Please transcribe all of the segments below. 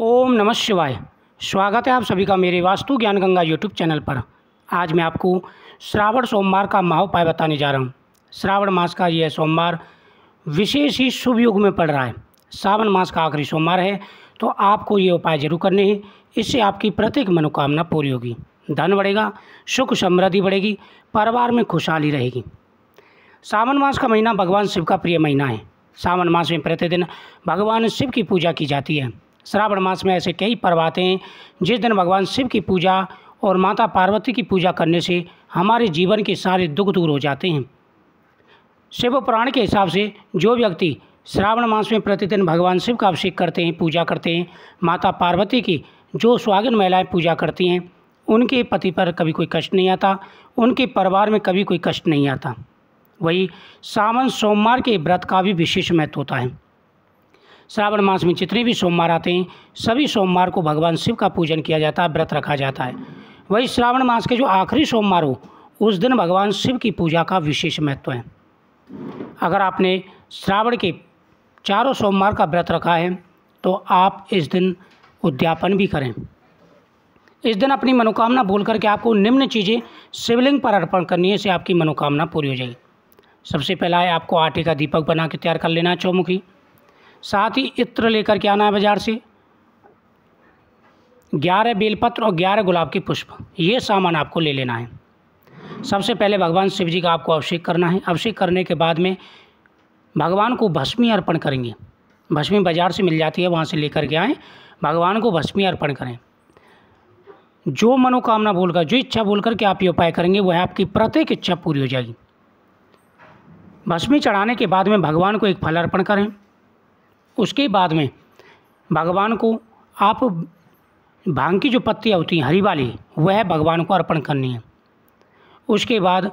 ओम नमः शिवाय स्वागत है आप सभी का मेरे वास्तु ज्ञान गंगा यूट्यूब चैनल पर आज मैं आपको श्रावण सोमवार का महोपाय बताने जा रहा हूँ श्रावण मास का यह सोमवार विशेष ही शुभ युग में पड़ रहा है सावन मास का आखिरी सोमवार है तो आपको ये उपाय जरूर करने हैं इससे आपकी प्रत्येक मनोकामना पूरी होगी धन बढ़ेगा सुख समृद्धि बढ़ेगी परिवार में खुशहाली रहेगी सावन मास का महीना भगवान शिव का प्रिय महीना है सावन मास में प्रतिदिन भगवान शिव की पूजा की जाती है श्रावण मास में ऐसे कई पर्व आते हैं जिस दिन भगवान शिव की पूजा और माता पार्वती की पूजा करने से हमारे जीवन के सारे दुख दूर हो जाते हैं शिव पुराण के हिसाब से जो व्यक्ति श्रावण मास में प्रतिदिन भगवान शिव का अभिषेक करते हैं पूजा करते हैं माता पार्वती की जो स्वागन महिलाएं पूजा करती हैं उनके पति पर कभी कोई कष्ट नहीं आता उनके परिवार में कभी कोई कष्ट नहीं आता वही सावन सोमवार के व्रत का भी विशेष महत्व होता है श्रावण मास में जितने भी सोमवार आते हैं सभी सोमवार को भगवान शिव का पूजन किया जाता है व्रत रखा जाता है वही श्रावण मास के जो आखिरी सोमवार हो उस दिन भगवान शिव की पूजा का विशेष महत्व है अगर आपने श्रावण के चारों सोमवार का व्रत रखा है तो आप इस दिन उद्यापन भी करें इस दिन अपनी मनोकामना भूल करके आपको निम्न चीज़ें शिवलिंग पर अर्पण करनी है से आपकी मनोकामना पूरी हो जाएगी सबसे पहला है आपको आटे का दीपक बना के तैयार कर लेना चौमुखी साथ ही इत्र लेकर के आना है बाज़ार से ग्यारह बेलपत्र और ग्यारह गुलाब के पुष्प ये सामान आपको ले लेना है सबसे पहले भगवान शिव जी का आपको अभिषेक करना है अभिषेक करने के बाद में भगवान को भस्मी अर्पण करेंगे भस्मी बाज़ार से मिल जाती है वहाँ से लेकर के आएँ भगवान को भस्मी अर्पण करें जो मनोकामना बोलकर जो इच्छा बोल करके आप ये उपाय करेंगे वह आपकी प्रत्येक इच्छा पूरी हो जाएगी भस्मी चढ़ाने के बाद में भगवान को एक फल अर्पण करें उसके बाद में भगवान को आप भांग की जो पत्तियाँ होती हैं हरी वाली वह भगवान को अर्पण करनी है उसके बाद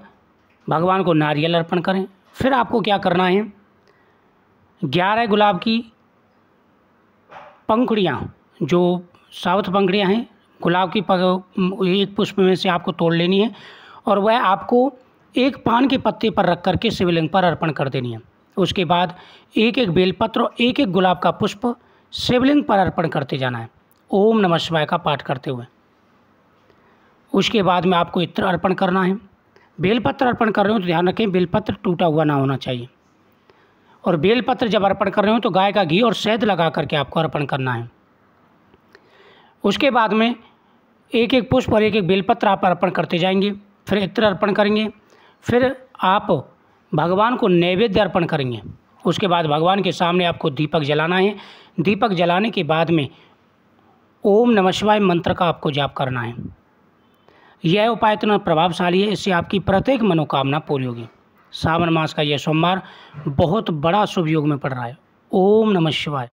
भगवान को नारियल अर्पण करें फिर आपको क्या करना है ग्यारह गुलाब की पंखड़ियाँ जो साउथ पंखड़ियाँ हैं गुलाब की एक पुष्प में से आपको तोड़ लेनी है और वह आपको एक पान के पत्ते पर रख करके शिवलिंग पर अर्पण कर देनी है उसके बाद एक एक बेलपत्र और एक एक गुलाब का पुष्प शिवलिंग पर अर्पण करते जाना है ओम नमः शिवाय का पाठ करते हुए उसके बाद में आपको इत्र अर्पण करना है बेलपत्र अर्पण कर रहे हो तो ध्यान रखें बेलपत्र टूटा हुआ ना होना चाहिए और बेलपत्र जब अर्पण कर रहे हो तो गाय का घी और शहद लगा करके आपको अर्पण करना है उसके बाद में एक एक पुष्प और एक एक बेलपत्र आप अर्पण करते जाएंगे फिर इत्र अर्पण करेंगे फिर आप भगवान को नैवेद्य अर्पण करेंगे उसके बाद भगवान के सामने आपको दीपक जलाना है दीपक जलाने के बाद में ओम नम शिवाय मंत्र का आपको जाप करना है यह उपाय इतना प्रभावशाली है इससे आपकी प्रत्येक मनोकामना पूरी होगी सावन मास का यह सोमवार बहुत बड़ा शुभ योग में पड़ रहा है ओम नम शिवाय